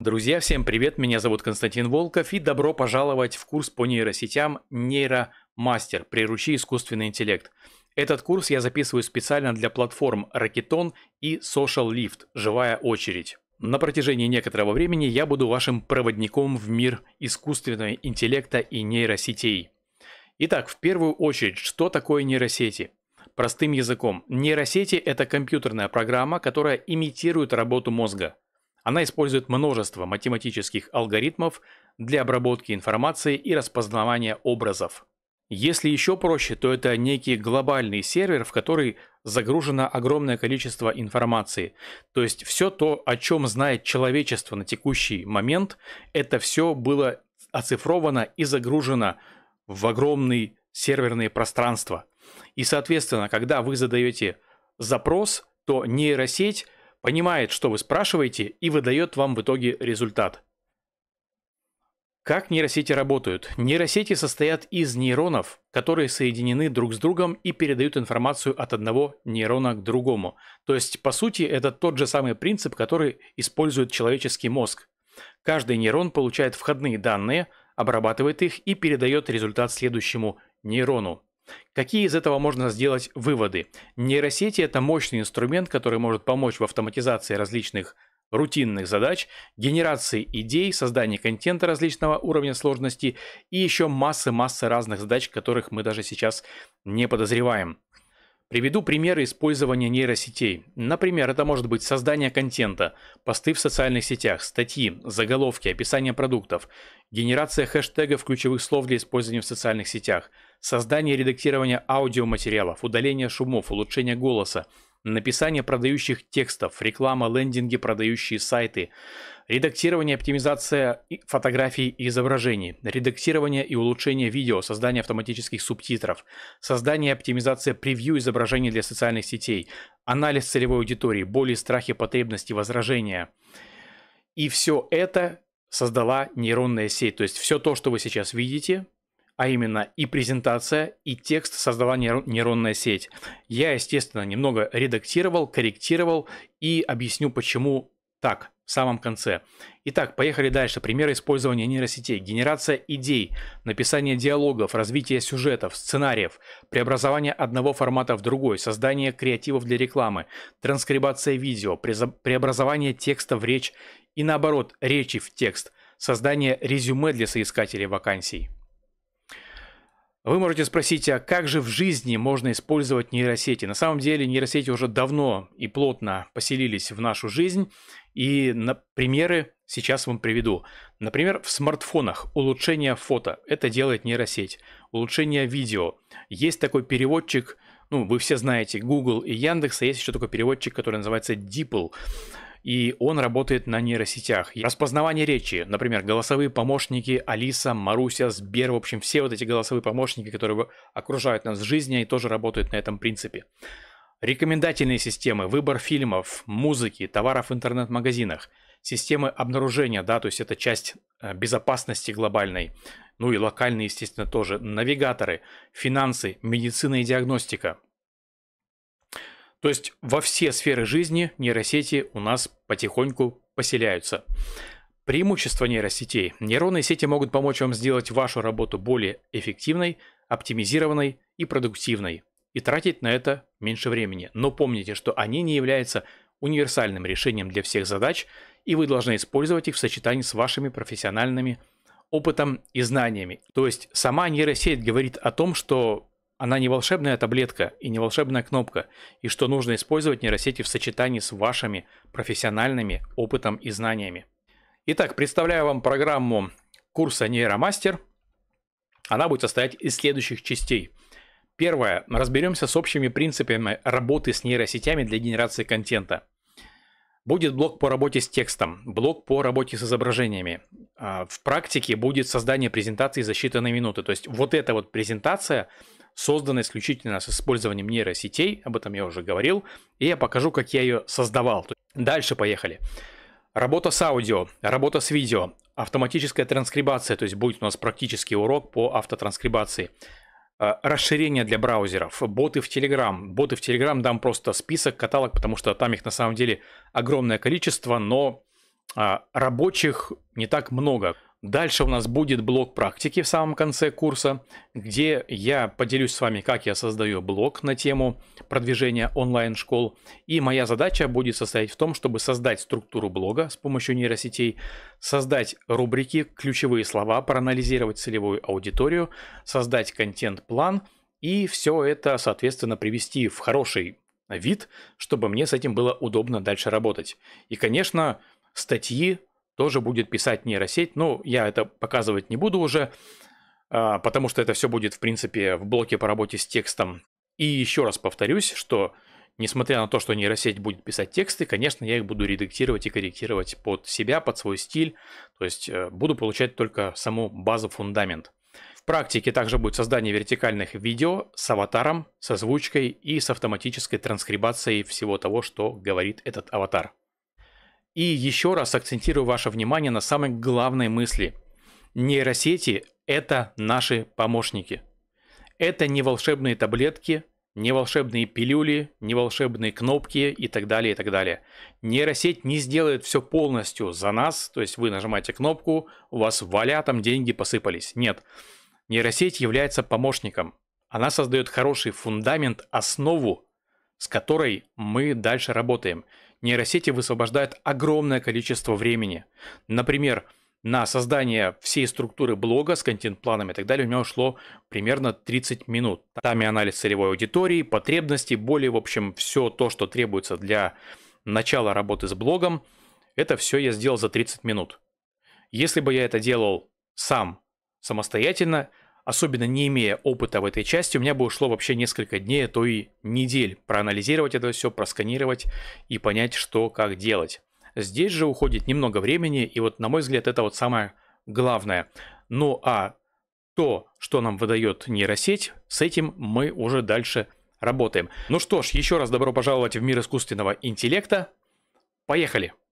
Друзья, всем привет, меня зовут Константин Волков и добро пожаловать в курс по нейросетям «Нейромастер. Приручи искусственный интеллект». Этот курс я записываю специально для платформ Ракетон и Social Lift «Живая очередь». На протяжении некоторого времени я буду вашим проводником в мир искусственного интеллекта и нейросетей. Итак, в первую очередь, что такое нейросети? Простым языком, нейросети – это компьютерная программа, которая имитирует работу мозга – она использует множество математических алгоритмов для обработки информации и распознавания образов. Если еще проще, то это некий глобальный сервер, в который загружено огромное количество информации. То есть все то, о чем знает человечество на текущий момент, это все было оцифровано и загружено в огромные серверные пространства. И, соответственно, когда вы задаете запрос, то нейросеть понимает, что вы спрашиваете и выдает вам в итоге результат. Как нейросети работают? Нейросети состоят из нейронов, которые соединены друг с другом и передают информацию от одного нейрона к другому. То есть, по сути, это тот же самый принцип, который использует человеческий мозг. Каждый нейрон получает входные данные, обрабатывает их и передает результат следующему нейрону. Какие из этого можно сделать выводы? Нейросети – это мощный инструмент, который может помочь в автоматизации различных рутинных задач, генерации идей, создании контента различного уровня сложности и еще массы-массы разных задач, которых мы даже сейчас не подозреваем. Приведу примеры использования нейросетей. Например, это может быть создание контента, посты в социальных сетях, статьи, заголовки, описание продуктов, генерация хэштегов ключевых слов для использования в социальных сетях, создание и редактирование аудиоматериалов, удаление шумов, улучшение голоса, написание продающих текстов, реклама, лендинги, продающие сайты – Редактирование, оптимизация фотографий и изображений, редактирование и улучшение видео, создание автоматических субтитров, создание и оптимизация превью изображений для социальных сетей, анализ целевой аудитории, боли, страхи, потребности, возражения. И все это создала нейронная сеть. То есть все то, что вы сейчас видите, а именно и презентация, и текст создала нейронная сеть. Я, естественно, немного редактировал, корректировал и объясню, почему так в самом конце. Итак, поехали дальше. Примеры использования нейросетей. Генерация идей, написание диалогов, развитие сюжетов, сценариев, преобразование одного формата в другой, создание креативов для рекламы, транскрибация видео, преобразование текста в речь и наоборот, речи в текст, создание резюме для соискателей вакансий. Вы можете спросить, а как же в жизни можно использовать нейросети? На самом деле нейросети уже давно и плотно поселились в нашу жизнь. И на примеры сейчас вам приведу. Например, в смартфонах улучшение фото. Это делает нейросеть. Улучшение видео. Есть такой переводчик, ну, вы все знаете, Google и Яндекс, а есть еще такой переводчик, который называется DeepL и он работает на нейросетях. Распознавание речи, например, голосовые помощники Алиса, Маруся, Сбер, в общем, все вот эти голосовые помощники, которые окружают нас в жизни, и тоже работают на этом принципе. Рекомендательные системы, выбор фильмов, музыки, товаров в интернет-магазинах, системы обнаружения, да, то есть это часть э, безопасности глобальной, ну и локальные, естественно, тоже, навигаторы, финансы, медицина и диагностика. То есть во все сферы жизни нейросети у нас потихоньку поселяются. Преимущество нейросетей. Нейронные сети могут помочь вам сделать вашу работу более эффективной, оптимизированной и продуктивной и тратить на это меньше времени. Но помните, что они не являются универсальным решением для всех задач, и вы должны использовать их в сочетании с вашими профессиональными опытом и знаниями. То есть сама нейросеть говорит о том, что она не волшебная таблетка и не волшебная кнопка, и что нужно использовать нейросети в сочетании с вашими профессиональными опытом и знаниями. Итак, представляю вам программу курса нейромастер. Она будет состоять из следующих частей – Первое. Разберемся с общими принципами работы с нейросетями для генерации контента. Будет блок по работе с текстом, блок по работе с изображениями. А, в практике будет создание презентации за считанные минуты. То есть вот эта вот презентация создана исключительно с использованием нейросетей, об этом я уже говорил, и я покажу, как я ее создавал. Дальше поехали. Работа с аудио, работа с видео, автоматическая транскрибация, то есть будет у нас практический урок по автотранскрибации, Э, расширения для браузеров, боты в Telegram. Боты в Telegram дам просто список, каталог, потому что там их на самом деле огромное количество, но а, рабочих не так много. Дальше у нас будет блок практики в самом конце курса, где я поделюсь с вами, как я создаю блог на тему продвижения онлайн-школ. И моя задача будет состоять в том, чтобы создать структуру блога с помощью нейросетей, создать рубрики, ключевые слова, проанализировать целевую аудиторию, создать контент-план и все это, соответственно, привести в хороший вид, чтобы мне с этим было удобно дальше работать. И, конечно, статьи тоже будет писать нейросеть. Ну, я это показывать не буду уже, а, потому что это все будет, в принципе, в блоке по работе с текстом. И еще раз повторюсь, что несмотря на то, что нейросеть будет писать тексты, конечно, я их буду редактировать и корректировать под себя, под свой стиль. То есть э, буду получать только саму базу, фундамент. В практике также будет создание вертикальных видео с аватаром, с озвучкой и с автоматической транскрибацией всего того, что говорит этот аватар. И еще раз акцентирую ваше внимание на самой главной мысли. Нейросети – это наши помощники. Это не волшебные таблетки, не волшебные пилюли, не волшебные кнопки и так далее, и так далее. Нейросеть не сделает все полностью за нас, то есть вы нажимаете кнопку, у вас валя, там деньги посыпались. Нет. Нейросеть является помощником. Она создает хороший фундамент, основу, с которой мы дальше работаем – нейросети высвобождают огромное количество времени. Например, на создание всей структуры блога с контент-планами и так далее у меня ушло примерно 30 минут. Там и анализ целевой аудитории, потребности, более, в общем, все то, что требуется для начала работы с блогом, это все я сделал за 30 минут. Если бы я это делал сам, самостоятельно, особенно не имея опыта в этой части, у меня бы ушло вообще несколько дней, а то и недель проанализировать это все, просканировать и понять, что, как делать. Здесь же уходит немного времени, и вот, на мой взгляд, это вот самое главное. Ну а то, что нам выдает нейросеть, с этим мы уже дальше работаем. Ну что ж, еще раз добро пожаловать в мир искусственного интеллекта. Поехали!